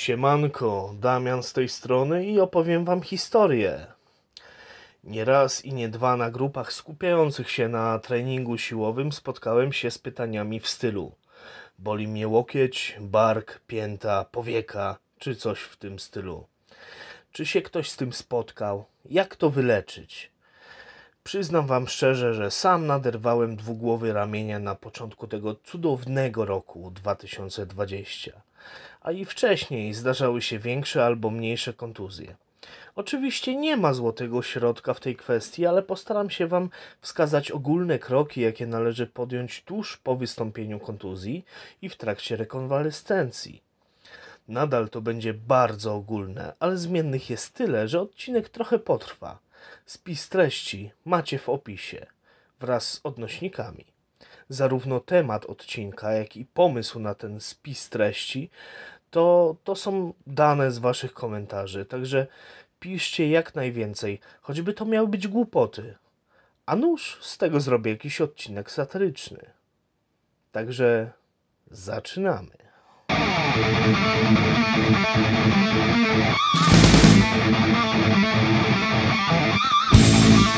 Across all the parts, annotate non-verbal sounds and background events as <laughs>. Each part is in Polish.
Siemanko, Damian z tej strony i opowiem Wam historię. Nie raz i nie dwa na grupach skupiających się na treningu siłowym spotkałem się z pytaniami w stylu boli mnie łokieć, bark, pięta, powieka czy coś w tym stylu. Czy się ktoś z tym spotkał? Jak to wyleczyć? Przyznam Wam szczerze, że sam naderwałem dwugłowy ramienia na początku tego cudownego roku 2020 a i wcześniej zdarzały się większe albo mniejsze kontuzje. Oczywiście nie ma złotego środka w tej kwestii, ale postaram się Wam wskazać ogólne kroki, jakie należy podjąć tuż po wystąpieniu kontuzji i w trakcie rekonwalescencji. Nadal to będzie bardzo ogólne, ale zmiennych jest tyle, że odcinek trochę potrwa. Spis treści macie w opisie wraz z odnośnikami zarówno temat odcinka, jak i pomysł na ten spis treści, to, to są dane z Waszych komentarzy. Także piszcie jak najwięcej, choćby to miały być głupoty. A nuż z tego zrobię jakiś odcinek satyryczny. Także zaczynamy.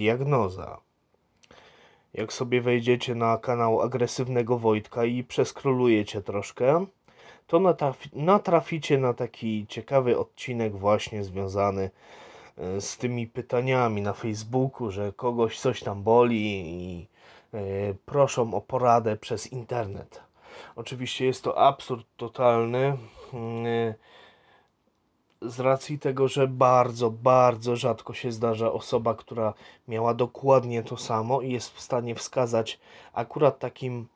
diagnoza. Jak sobie wejdziecie na kanał agresywnego Wojtka i przeskrolujecie troszkę, to natraficie na taki ciekawy odcinek właśnie związany e, z tymi pytaniami na Facebooku, że kogoś coś tam boli i e, proszą o poradę przez internet. Oczywiście jest to absurd totalny. Mm, e, z racji tego, że bardzo, bardzo rzadko się zdarza osoba, która miała dokładnie to samo i jest w stanie wskazać akurat takim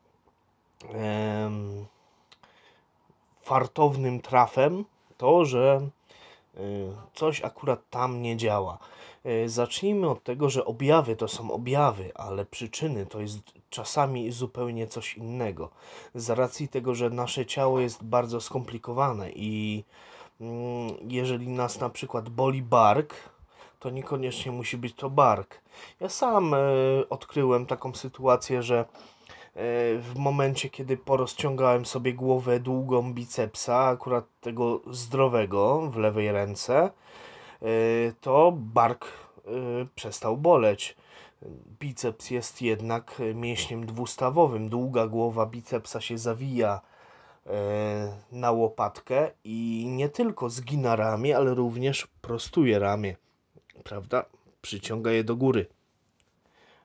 em, fartownym trafem to, że y, coś akurat tam nie działa. Y, zacznijmy od tego, że objawy to są objawy, ale przyczyny to jest czasami zupełnie coś innego. Z racji tego, że nasze ciało jest bardzo skomplikowane i Mm, jeżeli nas na przykład boli bark, to niekoniecznie musi być to bark. Ja sam e, odkryłem taką sytuację, że e, w momencie, kiedy porozciągałem sobie głowę długą bicepsa, akurat tego zdrowego w lewej ręce, e, to bark przestał boleć. Biceps jest jednak mięśniem dwustawowym. Długa głowa bicepsa się zawija E, na łopatkę i nie tylko zgina ramię, ale również prostuje ramię, prawda? Przyciąga je do góry.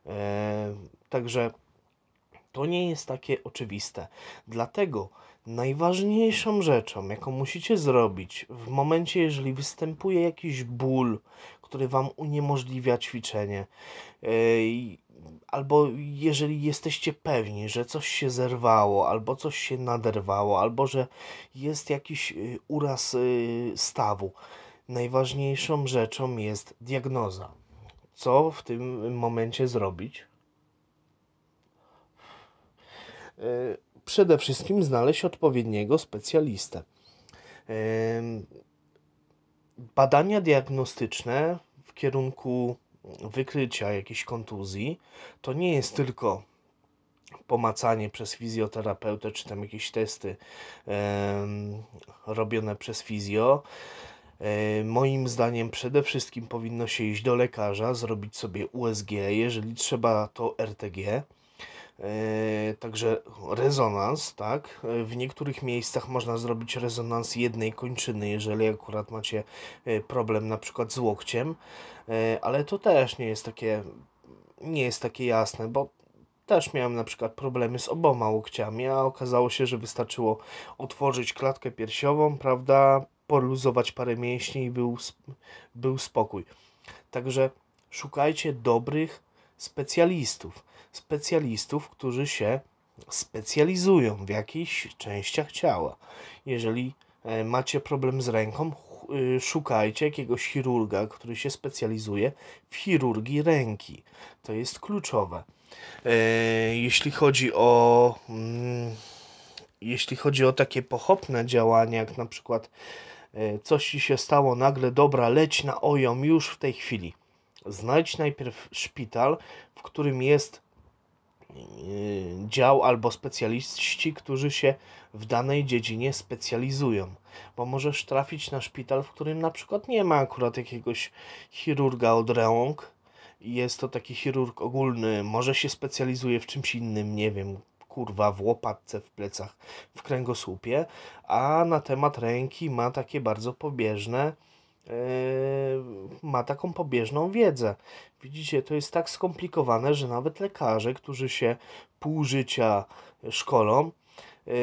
E, także to nie jest takie oczywiste. Dlatego najważniejszą rzeczą, jaką musicie zrobić w momencie, jeżeli występuje jakiś ból, który Wam uniemożliwia ćwiczenie, e, albo jeżeli jesteście pewni, że coś się zerwało, albo coś się naderwało, albo że jest jakiś y, uraz y, stawu, najważniejszą rzeczą jest diagnoza. Co w tym momencie zrobić? Y, przede wszystkim znaleźć odpowiedniego specjalistę. Badania diagnostyczne w kierunku wykrycia jakiejś kontuzji, to nie jest tylko pomacanie przez fizjoterapeutę, czy tam jakieś testy yy, robione przez fizjo. E, moim zdaniem przede wszystkim powinno się iść do lekarza, zrobić sobie USG, jeżeli trzeba to RTG E, także rezonans, tak? E, w niektórych miejscach można zrobić rezonans jednej kończyny, jeżeli akurat macie e, problem na przykład z łokciem, ale to też nie jest takie, nie jest takie jasne, bo też miałem na przykład problemy z oboma łokciami, a okazało się, że wystarczyło otworzyć klatkę piersiową, prawda, poluzować parę mięśni i był, był spokój. Także szukajcie dobrych specjalistów. Specjalistów, którzy się specjalizują w jakichś częściach ciała. Jeżeli e, macie problem z ręką, e, szukajcie jakiegoś chirurga, który się specjalizuje w chirurgii ręki. To jest kluczowe. E, jeśli chodzi o mm, jeśli chodzi o takie pochopne działania, jak na przykład coś ci się stało nagle, dobra, leć na ojom już w tej chwili. Znajdź najpierw szpital, w którym jest yy, dział albo specjaliści, którzy się w danej dziedzinie specjalizują, bo możesz trafić na szpital, w którym na przykład nie ma akurat jakiegoś chirurga od rąk. Jest to taki chirurg ogólny, może się specjalizuje w czymś innym, nie wiem, kurwa, w łopatce, w plecach, w kręgosłupie, a na temat ręki ma takie bardzo pobieżne Yy, ma taką pobieżną wiedzę. Widzicie, to jest tak skomplikowane, że nawet lekarze, którzy się pół życia szkolą, yy,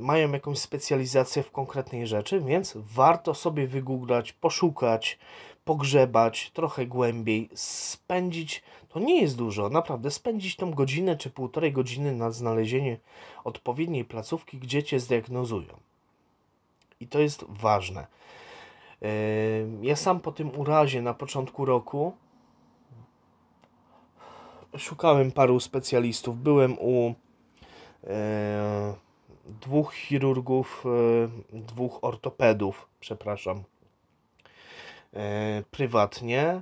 mają jakąś specjalizację w konkretnej rzeczy, więc warto sobie wygooglać, poszukać, pogrzebać trochę głębiej, spędzić, to nie jest dużo, naprawdę spędzić tą godzinę czy półtorej godziny na znalezienie odpowiedniej placówki, gdzie Cię zdiagnozują. I to jest ważne. Ja sam po tym urazie na początku roku szukałem paru specjalistów. Byłem u e, dwóch chirurgów, e, dwóch ortopedów, przepraszam, e, prywatnie.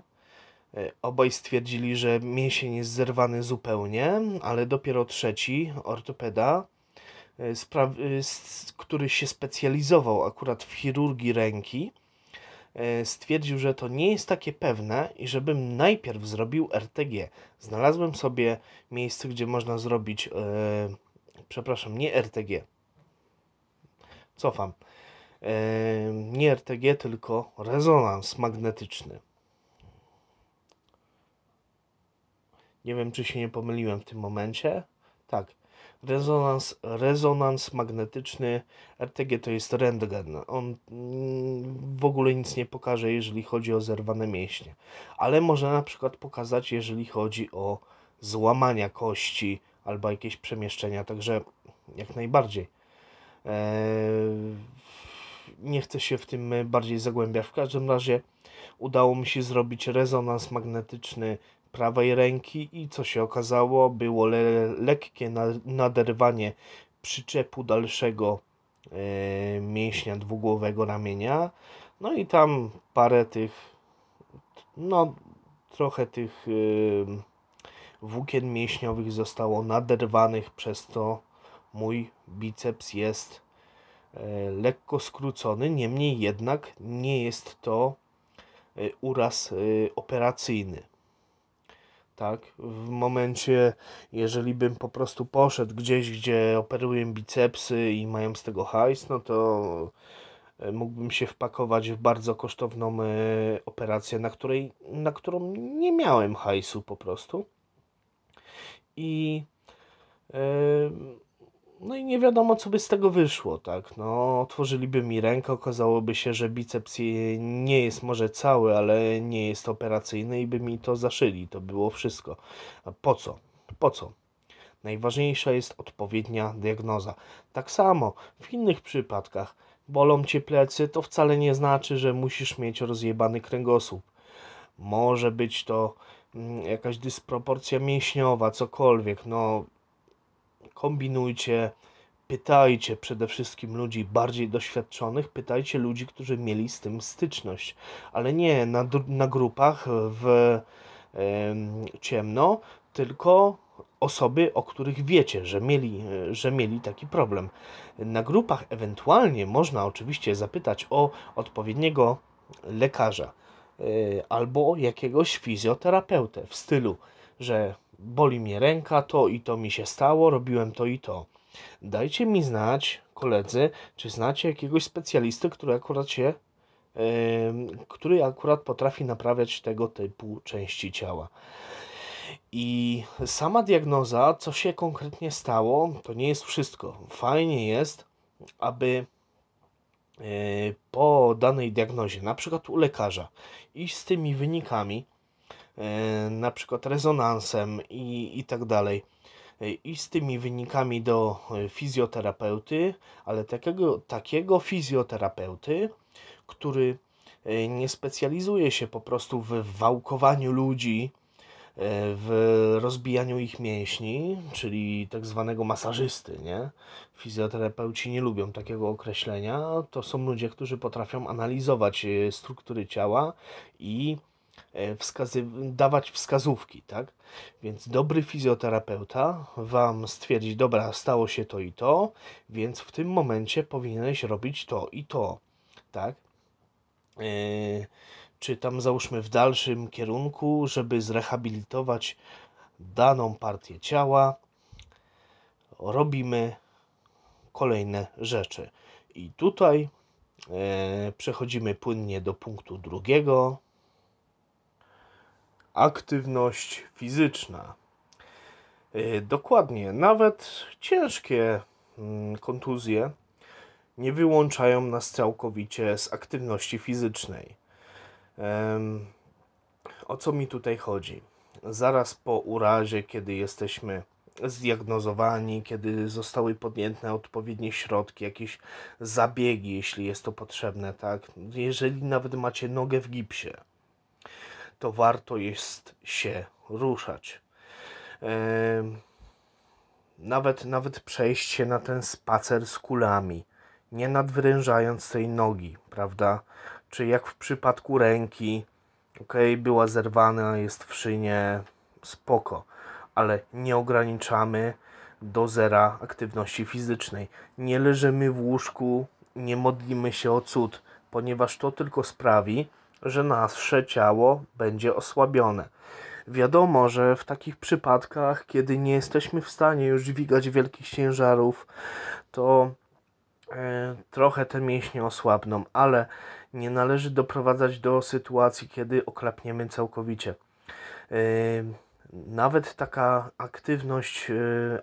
Obaj stwierdzili, że mięsień jest zerwany zupełnie, ale dopiero trzeci, ortopeda, który się specjalizował akurat w chirurgii ręki, E, stwierdził, że to nie jest takie pewne i żebym najpierw zrobił RTG. Znalazłem sobie miejsce, gdzie można zrobić, yy, przepraszam, nie RTG. Cofam. Yy, nie RTG, tylko rezonans magnetyczny. Nie wiem, czy się nie pomyliłem w tym momencie. Tak. Rezonans, rezonans magnetyczny RTG to jest rentgen. On mm, w ogóle nic nie pokaże, jeżeli chodzi o zerwane mięśnie, ale może na przykład pokazać, jeżeli chodzi o złamania kości albo jakieś przemieszczenia. Także jak najbardziej. Eee, nie chcę się w tym bardziej zagłębiać. W każdym razie udało mi się zrobić rezonans magnetyczny prawej ręki i co się okazało, było le lekkie naderwanie przyczepu dalszego e, mięśnia dwugłowego ramienia. No i tam parę tych, no trochę tych e, włókien mięśniowych zostało naderwanych, przez to mój biceps jest e, lekko skrócony, niemniej jednak nie jest to e, uraz operacyjny tak? W momencie, jeżeli bym po prostu poszedł gdzieś, gdzie operuję bicepsy i mają z tego hajs, no to e, mógłbym się wpakować w bardzo kosztowną e, operację, na, której, na którą nie miałem hajsu po prostu. I yy, no i nie wiadomo, co by z tego wyszło, tak? No, otworzyliby mi rękę, okazałoby się, że biceps nie jest może cały, ale nie jest operacyjny i by mi to zaszyli. To było wszystko. A po co? Po co? Najważniejsza jest odpowiednia diagnoza. Tak samo w innych przypadkach. Bolą cię plecy, to wcale nie znaczy, że musisz mieć rozjebany kręgosłup. Może być to mm, jakaś dysproporcja mięśniowa, cokolwiek. No, kombinujcie, pytajcie przede wszystkim ludzi bardziej doświadczonych, pytajcie ludzi, którzy mieli z tym styczność, ale nie na, na grupach w ciemno, tylko osoby, o których wiecie, że mieli, że mieli taki problem. Na grupach ewentualnie można oczywiście zapytać o odpowiedniego lekarza y, albo jakiegoś fizjoterapeutę w stylu, że boli mnie ręka, to i to mi się stało, robiłem to i to. Dajcie mi znać, koledzy, czy znacie jakiegoś specjalisty, który akurat się, yy, który akurat potrafi naprawiać tego typu części ciała. I sama diagnoza, co się konkretnie stało, to nie jest wszystko. Fajnie jest, aby e, po danej diagnozie, na przykład u lekarza, iść z tymi wynikami E, na przykład rezonansem i, i tak dalej. E, I z tymi wynikami do e, fizjoterapeuty, ale takiego, takiego fizjoterapeuty, który nie specjalizuje się po prostu w wałkowaniu ludzi, w rozbijaniu ich mięśni, czyli tak zwanego masażysty, nie? Fizjoterapeuci nie lubią takiego określenia. To są ludzie, którzy potrafią analizować struktury ciała i E, wskazy dawać wskazówki, tak? Więc dobry fizjoterapeuta Wam stwierdzi, dobra, stało się to i to, więc w tym momencie powinieneś robić to i to, tak? Yy, czy tam załóżmy w dalszym kierunku, żeby zrehabilitować daną partię ciała, robimy kolejne rzeczy. I tutaj yy, przechodzimy płynnie do punktu drugiego, aktywność fizyczna. E, dokładnie, nawet ciężkie mm, kontuzje nie wyłączają nas całkowicie z aktywności fizycznej. O co mi tutaj chodzi? Zaraz po urazie, kiedy jesteśmy zdiagnozowani, kiedy zostały podjęte odpowiednie środki, jakieś zabiegi, jeśli jest to potrzebne, tak? Jeżeli nawet macie nogę w gipsie, to warto jest się ruszać. Nawet, nawet przejście na ten spacer z kulami, nie nadwyrężając tej nogi, prawda? Czy jak w przypadku ręki, ok, była zerwana, jest w szynie, spoko, ale nie ograniczamy do zera aktywności fizycznej. Nie leżymy w łóżku, nie modlimy się o cud, ponieważ to tylko sprawi, że nasze ciało będzie osłabione. Wiadomo, że w takich przypadkach, kiedy nie jesteśmy w stanie już dźwigać wielkich ciężarów, to e, trochę te mięśnie osłabną, ale nie należy doprowadzać do sytuacji, kiedy oklapniemy całkowicie. E, nawet taka aktywność e,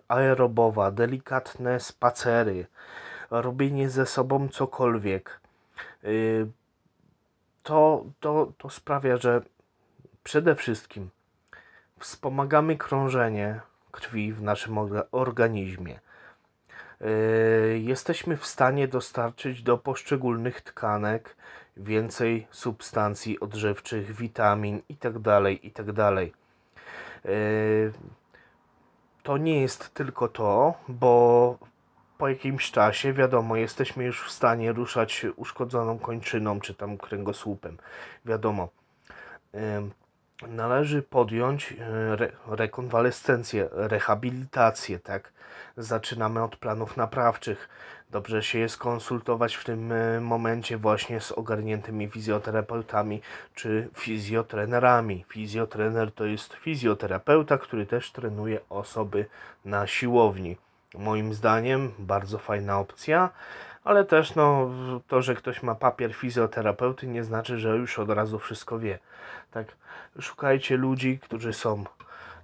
aerobowa, delikatne spacery, robienie ze sobą cokolwiek to, to, to sprawia, że przede wszystkim wspomagamy krążenie krwi w naszym organizmie. Yy, jesteśmy w stanie dostarczyć do poszczególnych tkanek więcej substancji odżywczych, witamin itd. Tak itd. Tak yy, to nie jest tylko to, bo po jakimś czasie, wiadomo, jesteśmy już w stanie ruszać uszkodzoną kończyną czy tam kręgosłupem. Wiadomo. Należy podjąć e, re rekonwalescencję, rehabilitację, tak? Zaczynamy od planów naprawczych. Dobrze się jest konsultować w tym e, momencie właśnie z ogarniętymi fizjoterapeutami czy fizjotrenerami. Fizjotrener to jest fizjoterapeuta, który też trenuje osoby na siłowni moim zdaniem bardzo fajna opcja, ale też no, to, że ktoś ma papier fizjoterapeuty nie znaczy, że już od razu wszystko wie. Tak, szukajcie ludzi, którzy są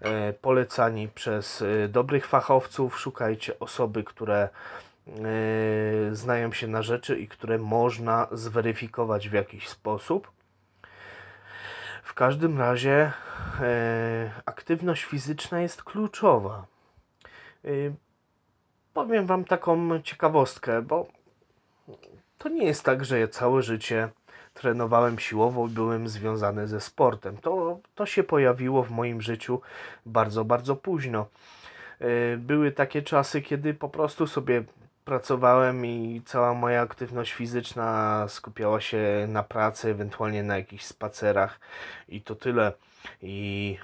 e, polecani przez e, dobrych fachowców, szukajcie osoby, które e, znają się na rzeczy i które można zweryfikować w jakiś sposób. W każdym razie e, aktywność fizyczna jest kluczowa e, powiem Wam taką ciekawostkę, bo to nie jest tak, że ja całe życie trenowałem siłowo i byłem związany ze sportem. To, to się pojawiło w moim życiu bardzo, bardzo późno. Y, były takie czasy, kiedy po prostu sobie pracowałem i cała moja aktywność fizyczna skupiała się na pracy, ewentualnie na jakichś spacerach i to tyle. I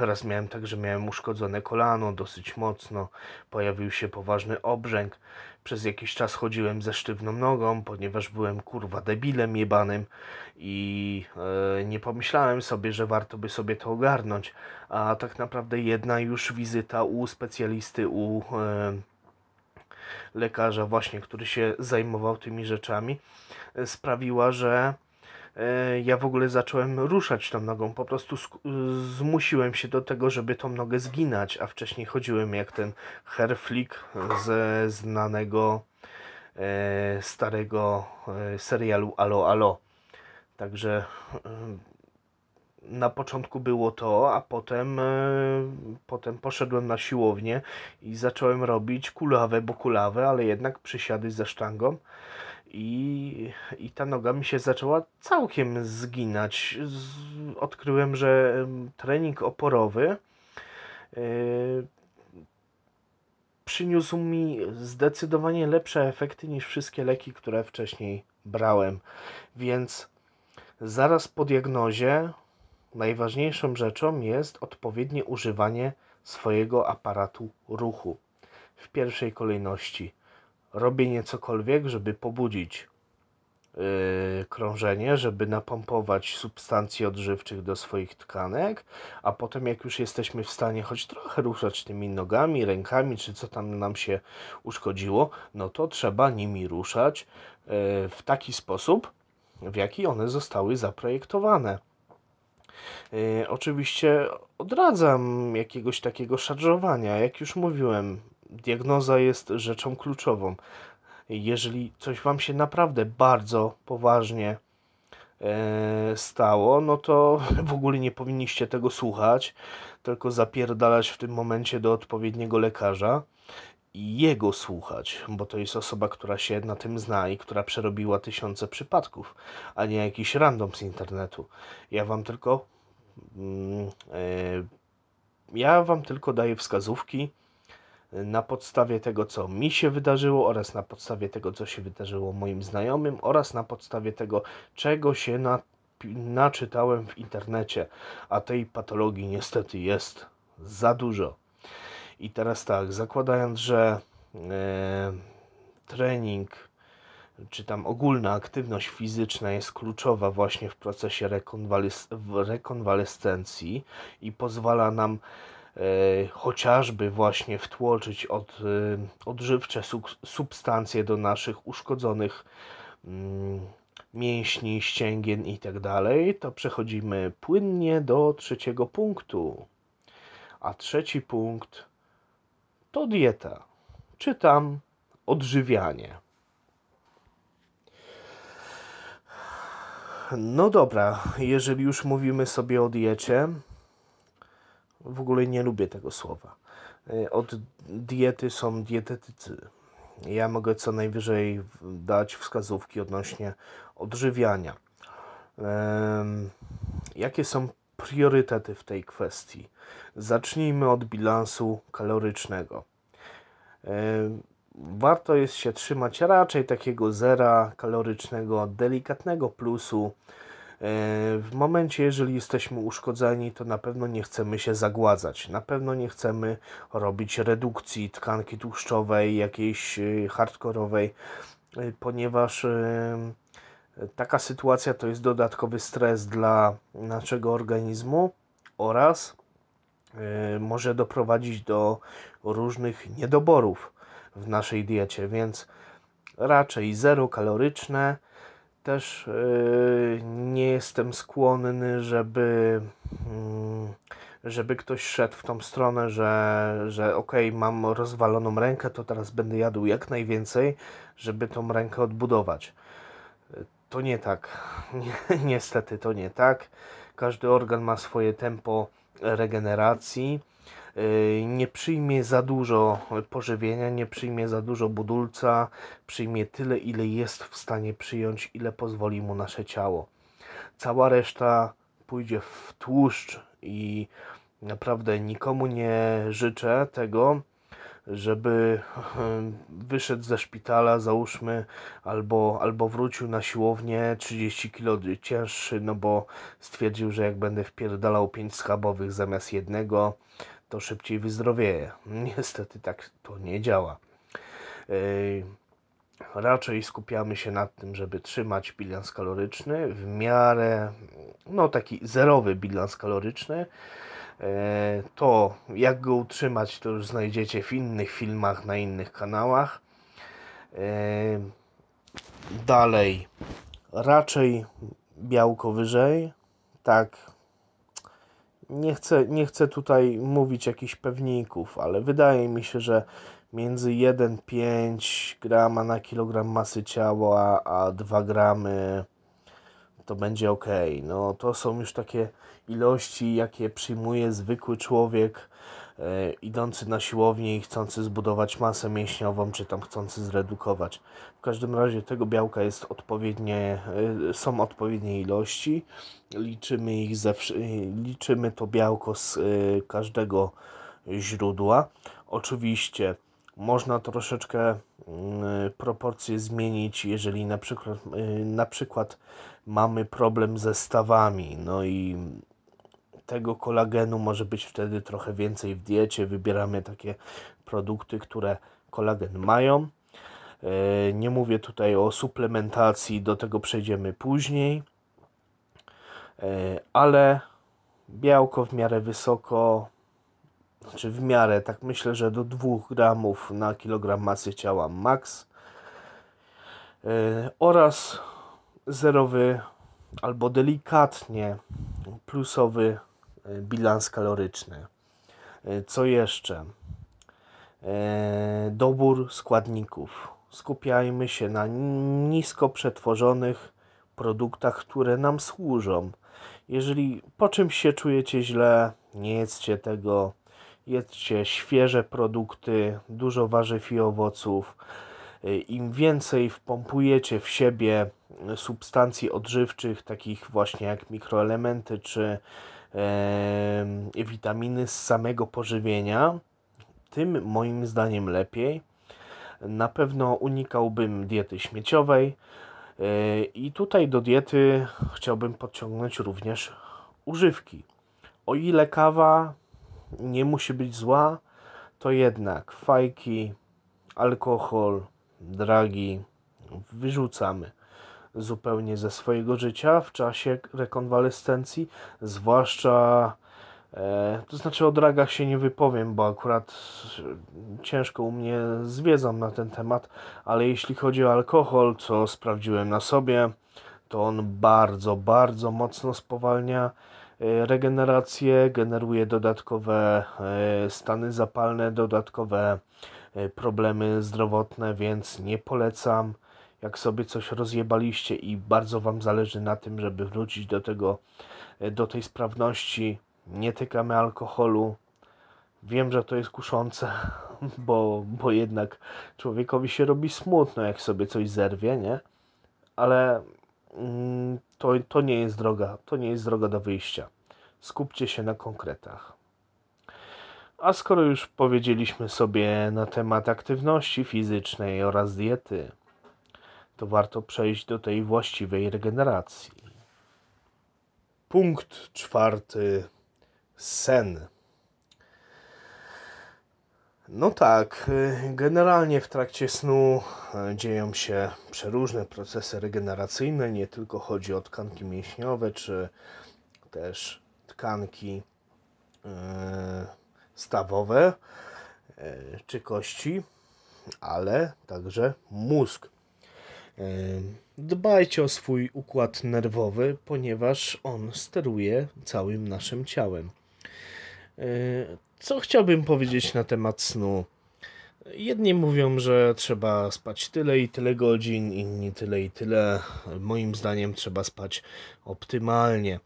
e, raz miałem tak, że miałem uszkodzone kolano dosyć mocno, pojawił się poważny obrzęk. Przez jakiś czas chodziłem ze sztywną nogą, ponieważ byłem kurwa debilem jebanym i e, nie pomyślałem sobie, że warto by sobie to ogarnąć. A tak naprawdę jedna już wizyta u specjalisty, u. E, lekarza właśnie, który się zajmował tymi rzeczami, e, sprawiła, że e, ja w ogóle zacząłem ruszać tą nogą, po prostu zmusiłem się do tego, żeby tą nogę zginać, a wcześniej chodziłem jak ten herflik ze znanego e, starego serialu Alo Alo. Także na początku było to, a potem, e, potem poszedłem na siłownię i zacząłem robić kulawę, bo kulawę, ale jednak przysiady ze sztangą. I, I ta noga mi się zaczęła całkiem zginać. Z, odkryłem, że trening oporowy e, przyniósł mi zdecydowanie lepsze efekty niż wszystkie leki, które wcześniej brałem. Więc zaraz po diagnozie Najważniejszą rzeczą jest odpowiednie używanie swojego aparatu ruchu. W pierwszej kolejności robienie cokolwiek, żeby pobudzić yy, krążenie, żeby napompować substancji odżywczych do swoich tkanek, a potem jak już jesteśmy w stanie choć trochę ruszać tymi nogami, rękami, czy co tam nam się uszkodziło, no to trzeba nimi ruszać yy, w taki sposób, w jaki one zostały zaprojektowane E, oczywiście odradzam jakiegoś takiego szarżowania. Jak już mówiłem, diagnoza jest rzeczą kluczową. Jeżeli coś Wam się naprawdę bardzo poważnie e, stało, no to <laughs> w ogóle nie powinniście tego słuchać, tylko zapierdalać w tym momencie do odpowiedniego lekarza jego słuchać, bo to jest osoba, która się na tym zna i która przerobiła tysiące przypadków, a nie jakiś random z internetu. Ja wam tylko. Mm, e, ja wam tylko daję wskazówki na podstawie tego, co mi się wydarzyło, oraz na podstawie tego, co się wydarzyło moim znajomym, oraz na podstawie tego, czego się na, naczytałem w internecie. A tej patologii niestety jest za dużo. I teraz tak, zakładając, że e, trening czy tam ogólna aktywność fizyczna jest kluczowa właśnie w procesie rekonwales rekonwalescencji i pozwala nam e, chociażby właśnie wtłoczyć od, e, odżywcze substancje do naszych uszkodzonych mm, mięśni, ścięgien i tak dalej, to przechodzimy płynnie do trzeciego punktu. A trzeci punkt to dieta. Czytam odżywianie. No dobra, jeżeli już mówimy sobie o diecie, w ogóle nie lubię tego słowa. E, od diety są dietetycy. Ja mogę co najwyżej dać wskazówki odnośnie odżywiania. Jakie są priorytety w tej kwestii. Zacznijmy od bilansu kalorycznego. Yy, warto jest się trzymać raczej takiego zera kalorycznego, delikatnego plusu. Yy, w momencie, jeżeli jesteśmy uszkodzeni, to na pewno nie chcemy się zagładzać, na pewno nie chcemy robić redukcji tkanki tłuszczowej, jakiejś yy, hardkorowej, ponieważ Taka sytuacja to jest dodatkowy stres dla naszego organizmu oraz e, może doprowadzić do różnych niedoborów w naszej diecie, więc raczej zero kaloryczne. Też e, nie jestem skłonny, żeby, mm, żeby ktoś szedł w tą stronę, że, że ok, mam rozwaloną rękę, to teraz będę jadł jak najwięcej, żeby tą rękę odbudować to nie tak. <laughs> Niestety to nie tak. Każdy organ ma swoje tempo regeneracji. Yy, nie przyjmie za dużo pożywienia, nie przyjmie za dużo budulca, przyjmie tyle, ile jest w stanie przyjąć, ile pozwoli mu nasze ciało. Cała reszta pójdzie w tłuszcz i naprawdę nikomu nie życzę tego, żeby wyszedł ze szpitala, załóżmy, albo, albo wrócił na siłownię 30 kg cięższy, no bo stwierdził, że jak będę wpierdalał 5 schabowych zamiast jednego, to szybciej wyzdrowieje. <laughs> Niestety tak to nie działa. Yy, raczej skupiamy się nad tym, żeby trzymać bilans kaloryczny w miarę, no taki zerowy bilans kaloryczny, E, to, jak go utrzymać, to już znajdziecie w innych filmach, na innych kanałach. E, dalej, raczej białko wyżej. Tak, nie chcę, nie chcę tutaj mówić jakichś pewników, ale wydaje mi się, że między 1,5 grama na kilogram masy ciała, a 2 gramy to będzie ok. No, to są już takie ilości, jakie przyjmuje zwykły człowiek e, idący na siłownię i chcący zbudować masę mięśniową, czy tam chcący zredukować. W każdym razie tego białka jest odpowiednie, e, są odpowiednie ilości. Liczymy, ich ze, e, liczymy to białko z każdego źródła. Oczywiście można troszeczkę mm, proporcje zmienić, jeżeli na przykład, na przykład mamy problem ze stawami. No i tego kolagenu może być wtedy trochę więcej w diecie. Wybieramy takie produkty, które kolagen mają. E, nie mówię tutaj o suplementacji, do tego przejdziemy później, e, ale białko w miarę wysoko, znaczy w miarę, tak myślę, że do 2 gramów na kilogram masy ciała max e, oraz zerowy albo delikatnie plusowy e, bilans kaloryczny. E, co jeszcze? E, dobór składników. Skupiajmy się na nisko przetworzonych produktach, które nam służą. Jeżeli po czymś się czujecie źle, nie jedzcie tego. Jedzcie świeże produkty, dużo warzyw i owoców. Im więcej wpompujecie w siebie substancji odżywczych, takich właśnie jak mikroelementy czy e, witaminy z samego pożywienia, tym moim zdaniem lepiej. Na pewno unikałbym diety śmieciowej. E, I tutaj do diety chciałbym podciągnąć również używki. O ile kawa nie musi być zła, to jednak fajki, alkohol, dragi wyrzucamy zupełnie ze swojego życia w czasie rekonwalescencji, zwłaszcza e, to znaczy o dragach się nie wypowiem, bo akurat ciężko u mnie zwiedzam na ten temat, ale jeśli chodzi o alkohol, co sprawdziłem na sobie, to on bardzo, bardzo mocno spowalnia e, regenerację, generuje dodatkowe e, stany zapalne, dodatkowe e, problemy zdrowotne, więc nie polecam jak sobie coś rozjebaliście i bardzo Wam zależy na tym, żeby wrócić do tego, e, do tej sprawności, nie tykamy alkoholu. Wiem, że to jest kuszące, <laughs> bo, bo jednak człowiekowi się robi smutno, jak sobie coś zerwie, nie? Ale mm, to, to nie jest droga, to nie jest droga do wyjścia. Skupcie się na konkretach. A skoro już powiedzieliśmy sobie na temat aktywności fizycznej oraz diety, to warto przejść do tej właściwej regeneracji. Punkt czwarty: sen. No tak, y, generalnie w trakcie snu y, dzieją się przeróżne procesy regeneracyjne. Nie tylko chodzi o tkanki mięśniowe, czy też tkanki y, stawowe, czy kości, ale także mózg. Dbajcie o swój układ nerwowy, ponieważ on steruje całym naszym ciałem. E, co chciałbym powiedzieć na temat snu? Jedni mówią, że trzeba spać tyle i tyle godzin, inni tyle i tyle. Moim zdaniem trzeba spać optymalnie.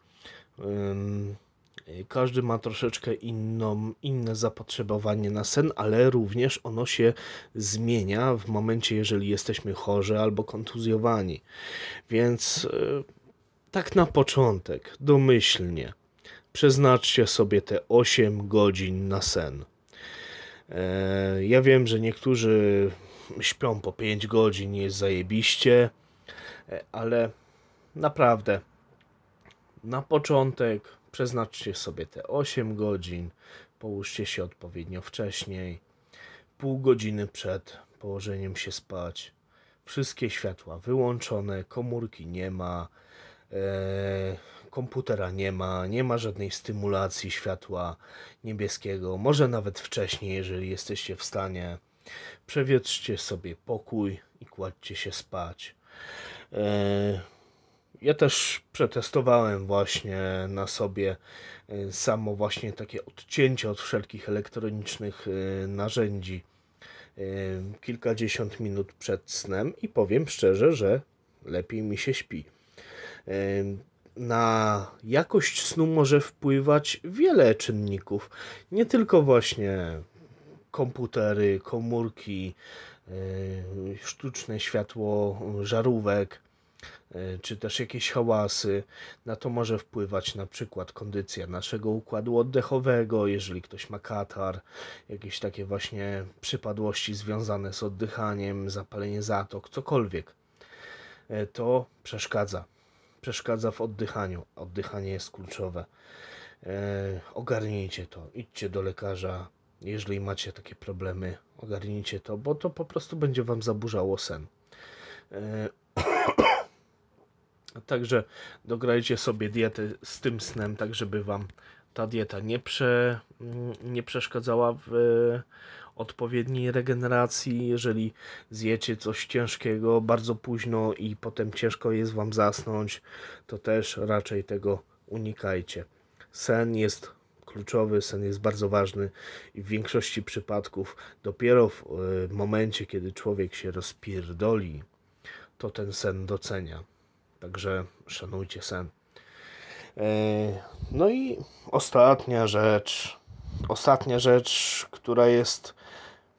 Y, każdy ma troszeczkę inną, inne zapotrzebowanie na sen, ale również ono się zmienia w momencie, jeżeli jesteśmy chorzy albo kontuzjowani. Więc y, tak na początek, domyślnie, przeznaczcie sobie te 8 godzin na sen. E, ja wiem, że niektórzy śpią po 5 godzin, jest zajebiście, e, ale naprawdę na początek Przeznaczcie sobie te 8 godzin, połóżcie się odpowiednio wcześniej, pół godziny przed położeniem się spać. Wszystkie światła wyłączone, komórki nie ma, e, komputera nie ma, nie ma żadnej stymulacji światła niebieskiego, może nawet wcześniej, jeżeli jesteście w stanie. Przewietrzcie sobie pokój i kładźcie się spać. E, ja też przetestowałem właśnie na sobie y, samo właśnie takie odcięcie od wszelkich elektronicznych y, narzędzi y, kilkadziesiąt minut przed snem i powiem szczerze, że lepiej mi się śpi. Na jakość snu może wpływać wiele czynników, nie tylko właśnie komputery, komórki, sztuczne światło żarówek, E, czy też jakieś hałasy. Na to może wpływać na przykład kondycja naszego układu oddechowego, jeżeli ktoś ma katar, jakieś takie właśnie przypadłości związane z oddychaniem, zapalenie zatok, cokolwiek. E, to przeszkadza. Przeszkadza w oddychaniu. Oddychanie jest kluczowe. E, ogarnijcie to, idźcie do lekarza. Jeżeli macie takie problemy, ogarnijcie to, bo to po prostu będzie Wam zaburzało sen. No także dograjcie sobie dietę z tym snem, tak żeby Wam ta dieta nie, prze, mm, nie przeszkadzała w e, odpowiedniej regeneracji. Jeżeli zjecie coś ciężkiego bardzo późno i potem ciężko jest Wam zasnąć, to też raczej tego unikajcie. Sen jest kluczowy, sen jest bardzo ważny i w większości przypadków dopiero w e, momencie, kiedy człowiek się rozpierdoli, to ten sen docenia. Także szanujcie sen. E, no i ostatnia rzecz. Ostatnia rzecz, która jest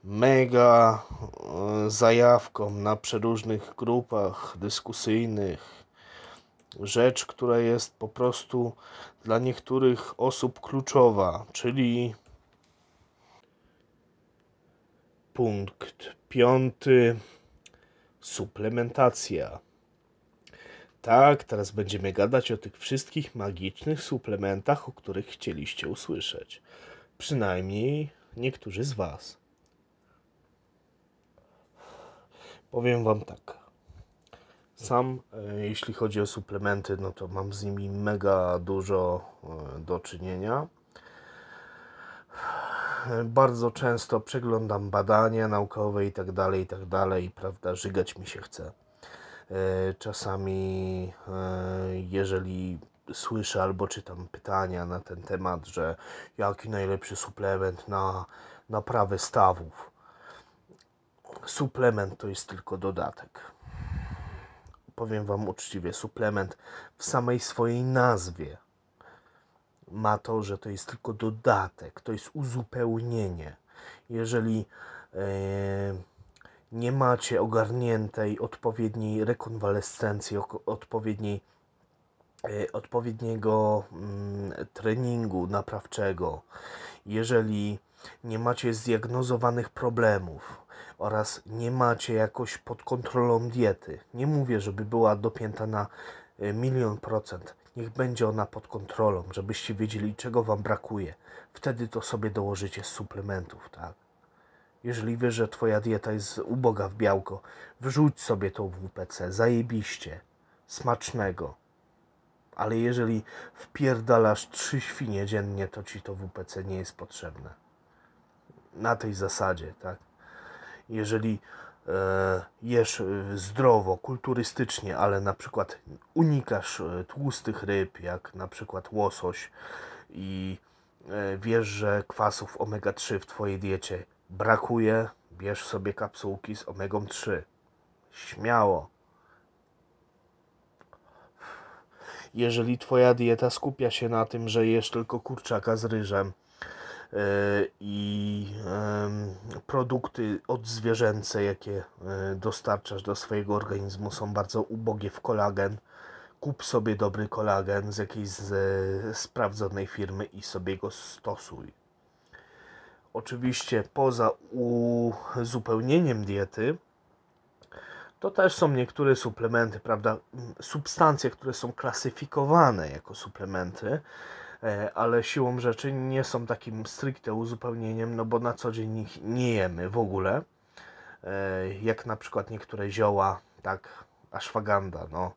mega e, zajawką na przeróżnych grupach dyskusyjnych. Rzecz, która jest po prostu dla niektórych osób kluczowa, czyli punkt piąty suplementacja tak, teraz będziemy gadać o tych wszystkich magicznych suplementach, o których chcieliście usłyszeć. Przynajmniej niektórzy z Was. Powiem Wam tak. Sam, e, jeśli chodzi o suplementy, no to mam z nimi mega dużo e, do czynienia. Bardzo często przeglądam badania naukowe i tak dalej, i tak dalej, prawda, żygać mi się chce. E, czasami, e, jeżeli słyszę albo czytam pytania na ten temat, że jaki najlepszy suplement na naprawę stawów. Suplement to jest tylko dodatek. Powiem Wam uczciwie, suplement w samej swojej nazwie ma to, że to jest tylko dodatek, to jest uzupełnienie. Jeżeli yy, nie macie ogarniętej odpowiedniej rekonwalescencji, odpowiedniej, e, odpowiedniego mm, treningu naprawczego, jeżeli nie macie zdiagnozowanych problemów oraz nie macie jakoś pod kontrolą diety, nie mówię, żeby była dopięta na e, milion procent, niech będzie ona pod kontrolą, żebyście wiedzieli, czego Wam brakuje. Wtedy to sobie dołożycie suplementów, tak? Jeżeli wiesz, że Twoja dieta jest uboga w białko, wrzuć sobie tą WPC, zajebiście, smacznego. Ale jeżeli wpierdalasz trzy świnie dziennie, to Ci to WPC nie jest potrzebne. Na tej zasadzie, tak? Jeżeli e, jesz e, zdrowo, kulturystycznie, ale na przykład unikasz e, tłustych ryb, jak na przykład łosoś i e, wiesz, że kwasów omega-3 w Twojej diecie brakuje, bierz sobie kapsułki z omegą 3. Śmiało. Jeżeli Twoja dieta skupia się na tym, że jesz tylko kurczaka z ryżem yy, i yy, produkty odzwierzęce, jakie yy, dostarczasz do swojego organizmu, są bardzo ubogie w kolagen, kup sobie dobry kolagen z jakiejś z, e, sprawdzonej firmy i sobie go stosuj oczywiście poza uzupełnieniem diety, to też są niektóre suplementy, prawda? Substancje, które są klasyfikowane jako suplementy, e, ale siłą rzeczy nie są takim stricte uzupełnieniem, no bo na co dzień ich nie jemy w ogóle. E, jak na przykład niektóre zioła, tak, ashwagandha, no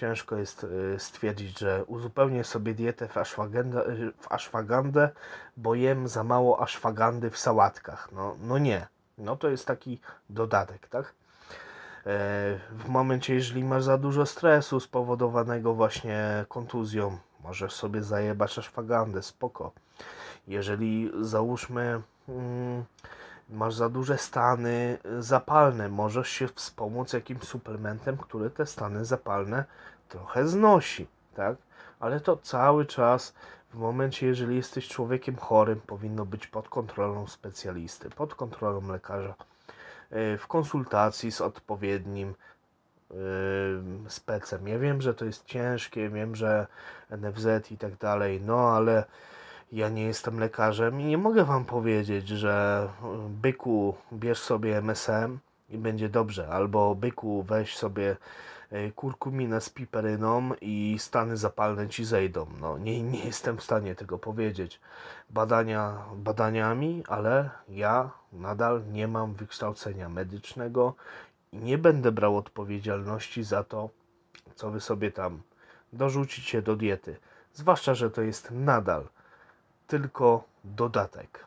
Ciężko jest y, stwierdzić, że uzupełnię sobie dietę w, ashwagendę, y, w ashwagandę, bo jem za mało ashwagandy w sałatkach. No, no nie. No to jest taki dodatek, tak? E, w momencie, jeżeli masz za dużo stresu spowodowanego właśnie kontuzją, możesz sobie zajebać ashwagandę, spoko. Jeżeli załóżmy... Mm, masz za duże stany zapalne, możesz się wspomóc jakimś suplementem, który te stany zapalne trochę znosi, tak? Ale to cały czas w momencie, jeżeli jesteś człowiekiem chorym, powinno być pod kontrolą specjalisty, pod kontrolą lekarza, y, w konsultacji z odpowiednim y, specem. Ja wiem, że to jest ciężkie, wiem, że NFZ i tak dalej, no ale ja nie jestem lekarzem i nie mogę wam powiedzieć, że y, byku, bierz sobie MSM i będzie dobrze, albo byku, weź sobie y, kurkuminę z piperyną i stany zapalne ci zejdą. No, nie, nie jestem w stanie tego powiedzieć. Badania badaniami, ale ja nadal nie mam wykształcenia medycznego i nie będę brał odpowiedzialności za to, co wy sobie tam dorzucicie do diety. Zwłaszcza, że to jest nadal tylko dodatek.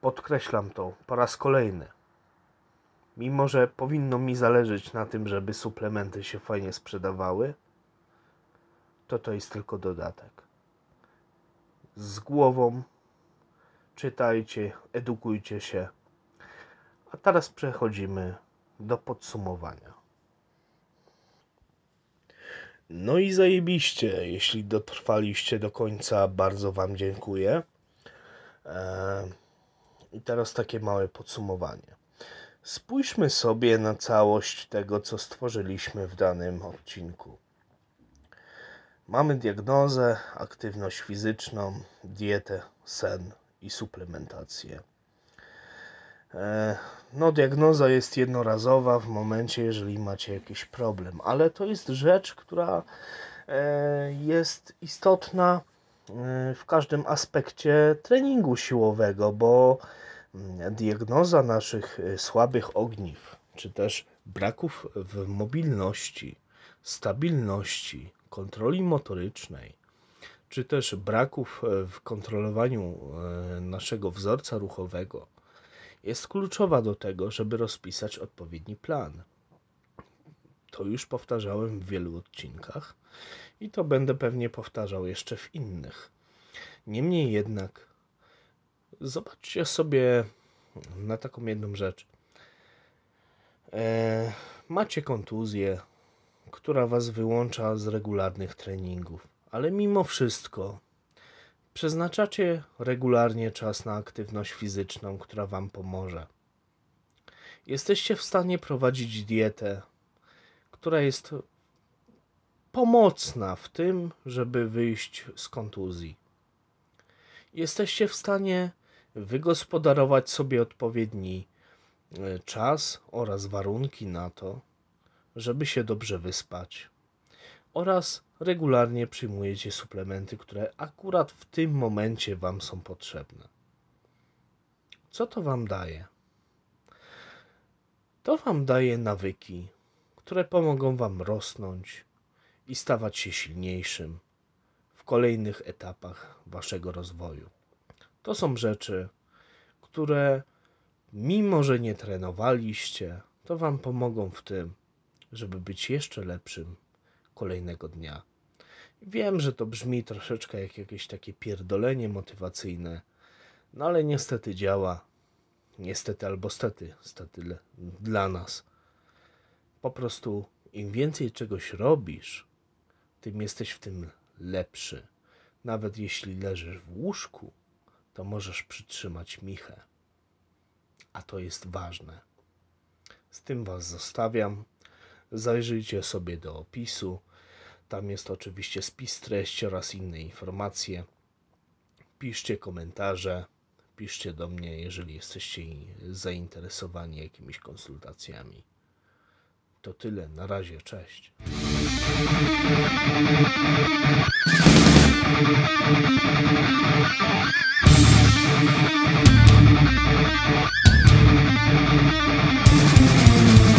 Podkreślam to po raz kolejny. Mimo, że powinno mi zależeć na tym, żeby suplementy się fajnie sprzedawały, to to jest tylko dodatek. Z głową czytajcie, edukujcie się. A teraz przechodzimy do podsumowania. No i zajebiście, jeśli dotrwaliście do końca, bardzo Wam dziękuję. E, I teraz takie małe podsumowanie. Spójrzmy sobie na całość tego, co stworzyliśmy w danym odcinku. Mamy diagnozę, aktywność fizyczną, dietę, sen i suplementację. E, no, diagnoza jest jednorazowa w momencie, jeżeli macie jakiś problem, ale to jest rzecz, która e, jest istotna e, w każdym aspekcie treningu siłowego, bo mm, diagnoza naszych słabych ogniw, czy też braków w mobilności, stabilności, kontroli motorycznej, czy też braków w kontrolowaniu naszego wzorca ruchowego, jest kluczowa do tego, żeby rozpisać odpowiedni plan. To już powtarzałem w wielu odcinkach i to będę pewnie powtarzał jeszcze w innych. Niemniej jednak, zobaczcie sobie na taką jedną rzecz. E, macie kontuzję, która was wyłącza z regularnych treningów, ale mimo wszystko przeznaczacie regularnie czas na aktywność fizyczną, która Wam pomoże. Jesteście w stanie prowadzić dietę, która jest pomocna w tym, żeby wyjść z kontuzji. Jesteście w stanie wygospodarować sobie odpowiedni e, czas oraz warunki na to, żeby się dobrze wyspać oraz regularnie przyjmujecie suplementy, które akurat w tym momencie Wam są potrzebne. Co to Wam daje? To Wam daje nawyki, które pomogą Wam rosnąć i stawać się silniejszym w kolejnych etapach Waszego rozwoju. To są rzeczy, które mimo, że nie trenowaliście, to Wam pomogą w tym, żeby być jeszcze lepszym kolejnego dnia. Wiem, że to brzmi troszeczkę jak jakieś takie pierdolenie motywacyjne, no ale niestety działa. Niestety albo stety, stety dla nas. Po prostu im więcej czegoś robisz, tym jesteś w tym lepszy. Nawet jeśli leżysz w łóżku, to możesz przytrzymać michę. A to jest ważne. Z tym Was zostawiam. Zajrzyjcie sobie do opisu. Tam jest oczywiście spis treści oraz inne informacje. Piszcie komentarze, piszcie do mnie, jeżeli jesteście zainteresowani jakimiś konsultacjami. To tyle, na razie, cześć. Thank you.